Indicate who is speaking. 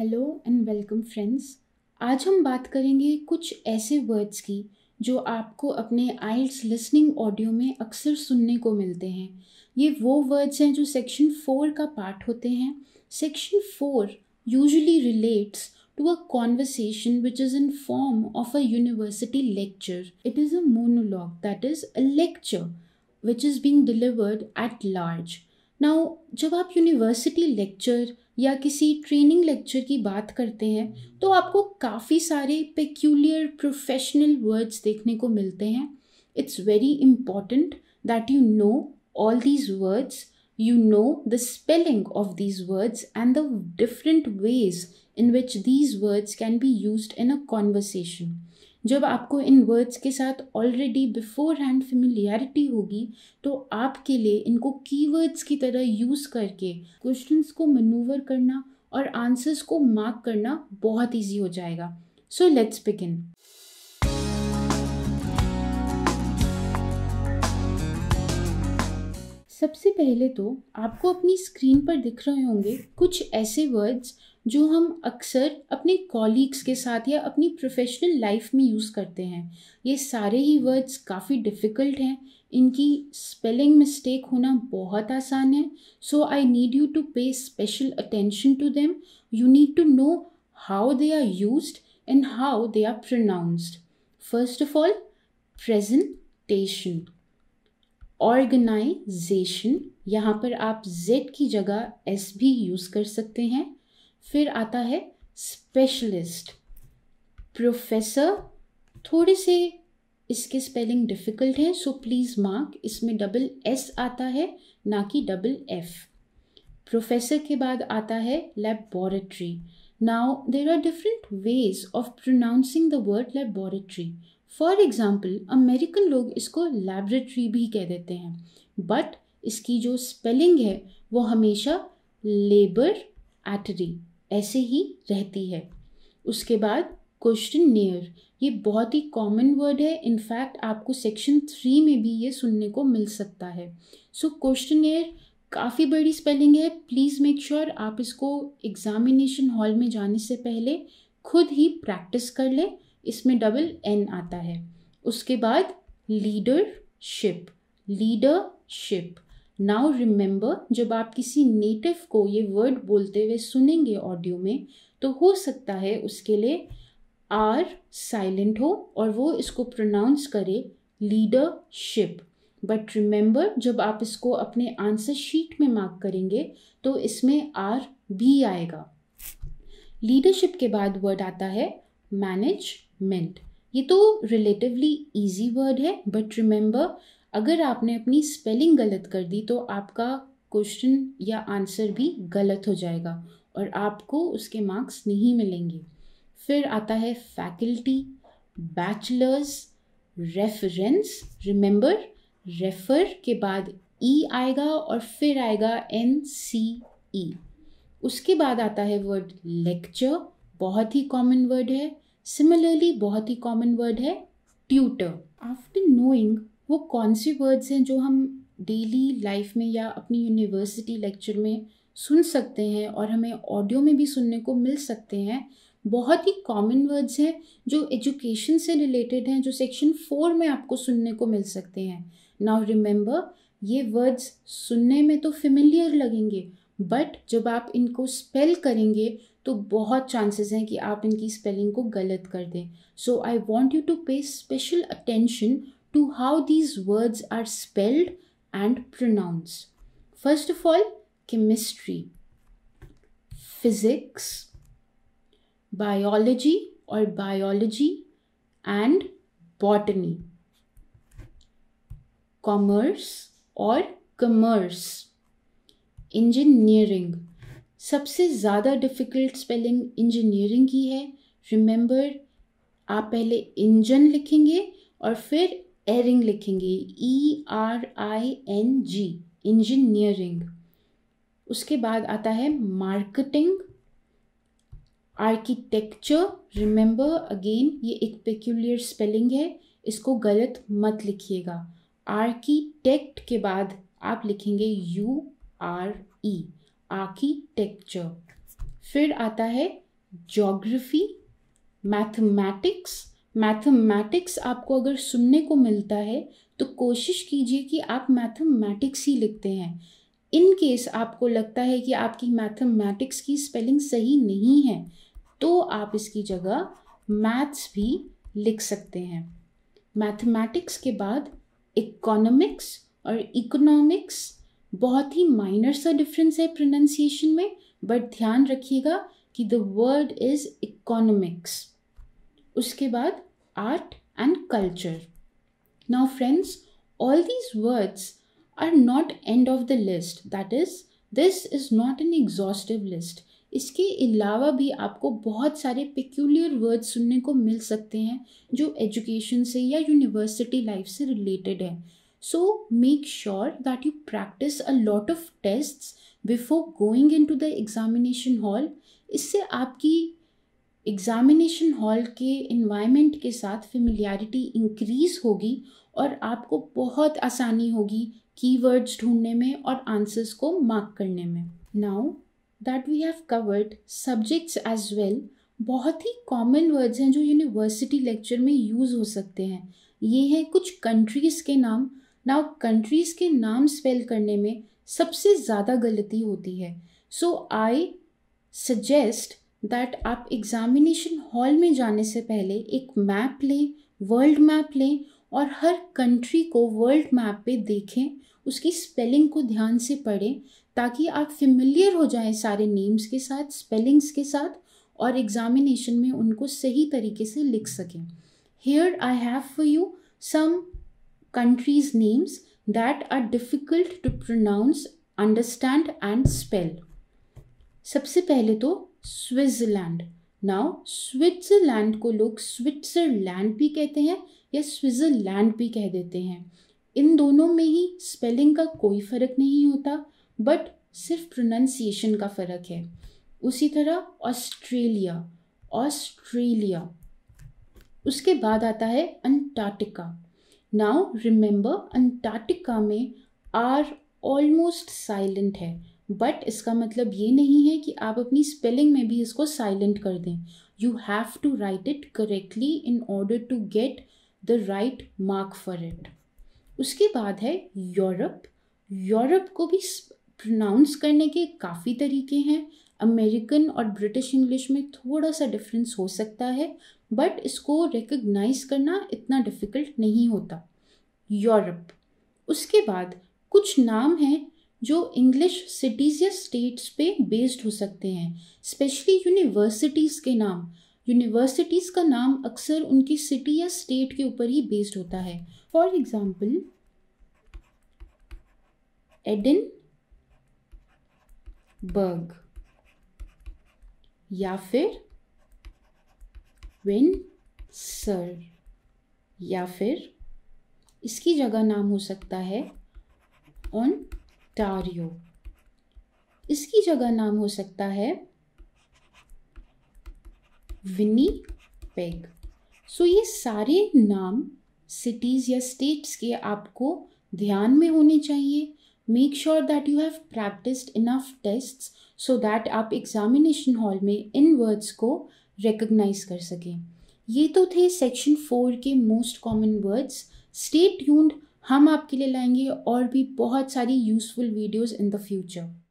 Speaker 1: Hello and welcome friends आज हम बात करेंगे कुछ ऐसे वर्ड्स की जो आपको अपने आइल्स लिसनिंग ऑडियो में अक्सर सुनने को मिलते हैं ये वो वर्ड्स हैं जो सेक्शन फोर का पार्ट होते हैं section four usually relates to a conversation which is in form of a university lecture it is a monologue that is a lecture which is being delivered at large now जब आप university lecture या किसी training lecture की बात करते हैं तो आपको काफ़ी सारे पेक्यूलियर प्रोफेशनल वर्ड्स देखने को मिलते हैं it's very important that you know all these words you know the spelling of these words and the different ways in which these words can be use in a conversation जब आपको इन words के साथ already before hand familiarity होगी तो आपके लिए इनको keywords की तरह यूज़ करके क्वेश्चंस को मनूवर करना और आंसर्स को मार्क करना बहुत इजी हो जाएगा सो लेट्स बिगिन सबसे पहले तो आपको अपनी स्क्रीन पर दिख रहे होंगे कुछ ऐसे वर्ड्स जो हम अक्सर अपने कॉलीग्स के साथ या अपनी प्रोफेशनल लाइफ में यूज़ करते हैं ये सारे ही वर्ड्स काफ़ी डिफ़िकल्ट हैं इनकी स्पेलिंग मिस्टेक होना बहुत आसान है so I need you to pay special attention to them you need to know how they are use and how they are pronounced first of all presentation organisation यहाँ पर आप Z की जगह S भी यूज़ कर सकते हैं फिर आता है स्पेशलिस्ट प्रोफेसर थोड़े से इसके स्पेलिंग डिफ़िकल्ट हैं सो प्लीज़ मार्क इसमें डबल एस आता है ना कि डबल एफ प्रोफेसर के बाद आता है laboratory now there are different ways of pronouncing the word laboratory for example American लोग इसको लेबरेटरी भी कह देते हैं बट इसकी जो स्पेलिंग है वो हमेशा लेबर एटरी ऐसे ही रहती है उसके बाद क्वेश्चन नियर ये बहुत ही कॉमन वर्ड है इनफैक्ट आपको सेक्शन थ्री में भी ये सुनने को मिल सकता है सो क्वेश्चन नियर काफ़ी बड़ी स्पेलिंग है प्लीज़ मेक श्योर आप इसको एग्ज़ामिनेशन हॉल में जाने से पहले खुद ही प्रैक्टिस कर लें इसमें डबल एन आता है उसके बाद लीडरशिप लीडरशिप नाउ रिमेंबर जब आप किसी नेटिव को ये वर्ड बोलते हुए सुनेंगे ऑडियो में तो हो सकता है उसके लिए आर साइलेंट हो और वो इसको प्रोनाउंस करे लीडरशिप बट रिमेंबर जब आप इसको अपने आंसर शीट में मार्क करेंगे तो इसमें आर भी आएगा लीडरशिप के बाद वर्ड आता है मैनेज मेंट ये तो रिलेटिवली ईजी वर्ड है बट रिमेंबर अगर आपने अपनी स्पेलिंग गलत कर दी तो आपका क्वेश्चन या आंसर भी गलत हो जाएगा और आपको उसके मार्क्स नहीं मिलेंगे फिर आता है faculty bachelors reference remember refer के बाद ई e आएगा और फिर आएगा एन सी ई उसके बाद आता है वर्ड लेक्चर बहुत ही कॉमन वर्ड है सिमिलरली बहुत ही कॉमन वर्ड है ट्यूटर आफ्टर नोइंग वो कौन से वर्ड्स हैं जो हम डेली लाइफ में या अपनी यूनिवर्सिटी लेक्चर में सुन सकते हैं और हमें ऑडियो में भी सुनने को मिल सकते हैं बहुत ही कॉमन वर्ड्स हैं जो एजुकेशन से रिलेटेड हैं जो सेक्शन फोर में आपको सुनने को मिल सकते हैं नाउ रिमेंबर ये वर्ड्स सुनने में तो फेमिलियर लगेंगे बट जब आप इनको स्पेल करेंगे तो बहुत चांसेस हैं कि आप इनकी स्पेलिंग को गलत कर दें so I want you to pay special attention to how these words are spelled and pronounce first of all chemistry physics biology और बायोलॉजी एंड बॉटनी कॉमर्स और कमर्स इंजीनियरिंग सबसे ज़्यादा डिफ़िकल्ट स्पेलिंग इंजीनियरिंग की है remember आप पहले engine लिखेंगे और फिर एरिंग लिखेंगे E R I N G engineering उसके बाद आता है मार्केटिंग आर्किटेक्चर रिमेंबर अगेन ये एक पेक्यूलियर स्पेलिंग है इसको गलत मत लिखिएगा आर्किटेक्ट के बाद आप लिखेंगे यू आर ई आर्किटेक्चर फिर आता है जोग्राफी मैथमेटिक्स मैथमेटिक्स आपको अगर सुनने को मिलता है तो कोशिश कीजिए कि आप मैथमेटिक्स ही लिखते हैं इन केस आपको लगता है कि आपकी मैथमेटिक्स की स्पेलिंग सही नहीं है तो आप इसकी जगह मैथ्स भी लिख सकते हैं मैथमेटिक्स के बाद इकोनॉमिक्स और इकोनॉमिक्स बहुत ही माइनर सा डिफरेंस है प्रोनाउंसिएशन में बट ध्यान रखिएगा कि द वर्ड इज़ इकोनॉमिक्स उसके बाद art and culture now friends all these words are not end of the list that is this is not an exhaustive list इसके अलावा भी आपको बहुत सारे पिक्यूलियर वर्ड सुनने को मिल सकते हैं जो एजुकेशन से या यूनिवर्सिटी लाइफ से रिलेटेड है So make sure that you practice a lot of tests before going into the examination hall. इससे आपकी एग्ज़ामिनेशन हॉल के इन्वायरमेंट के साथ फेमिलियरिटी इंक्रीज होगी और आपको बहुत आसानी होगी कीवर्ड्स ढूंढने में और आंसर्स को मार्क करने में now that we have covered subjects as well बहुत ही कॉमन वर्ड्स हैं जो यूनिवर्सिटी लेक्चर में यूज़ हो सकते हैं ये हैं कुछ कंट्रीज़ के नाम नाउ कंट्रीज़ के नाम स्पेल करने में सबसे ज़्यादा गलती होती है सो आई सजेस्ट दैट आप एग्ज़ामिनेशन हॉल में जाने से पहले एक मैप लें वर्ल्ड मैप लें और हर कंट्री को वर्ल्ड मैप पे देखें उसकी स्पेलिंग को ध्यान से पढ़ें ताकि आप फेमिलियर हो जाएं सारे नेम्स के साथ स्पेलिंग्स के साथ और एग्ज़ामिनेशन में उनको सही तरीके से लिख सकें here I have for you some countries' names that are difficult to pronounce, understand, and spell. सबसे पहले तो स्विट्ज़रलैंड नाउ स्विट्ज़रलैंड को लोग स्विट्ज़रलैंड भी कहते हैं या स्विट्ज़रलैंड भी कह देते हैं इन दोनों में ही स्पेलिंग का कोई फ़र्क नहीं होता बट सिर्फ प्रोनाउंसिएशन का फ़र्क है उसी तरह ऑस्ट्रेलिया ऑस्ट्रेलिया उसके बाद आता है अंटार्कटिका नाउ रिमेंबर अंटार्कटिका में आर ऑलमोस्ट साइलेंट है बट इसका मतलब ये नहीं है कि आप अपनी स्पेलिंग में भी इसको साइलेंट कर दें you have to write it correctly in order to get the right mark for it उसके बाद है यूरोप यूरोप को भी प्रोनाउंस करने के काफ़ी तरीके हैं अमेरिकन और ब्रिटिश इंग्लिश में थोड़ा सा डिफरेंस हो सकता है बट इसको रिकग्नाइज करना इतना डिफ़िकल्ट नहीं होता यूरोप उसके बाद कुछ नाम हैं जो इंग्लिश सिटीज़ या स्टेट्स पे बेस्ड हो सकते हैं स्पेशली यूनिवर्सिटीज़ के नाम यूनिवर्सिटीज़ का नाम अक्सर उनकी सिटी या स्टेट के ऊपर ही बेस्ड होता है फॉर एग्ज़ाम्पल एडिन बर्ग या फिर विन सर या फिर इसकी जगह नाम हो सकता है ऑन टारियो इसकी जगह नाम हो सकता है विनी पेग सो ये सारे नाम सिटीज़ या स्टेट्स के आपको ध्यान में होने चाहिए make sure that you have practised enough tests so that आप एग्जामिनेशन हॉल में इन वर्ड्स को रिकग्नाइज कर सकें ये तो थे सेक्शन फोर के most common words stay tuned हम आपके लिए लाएंगे और भी बहुत सारी useful videos in the future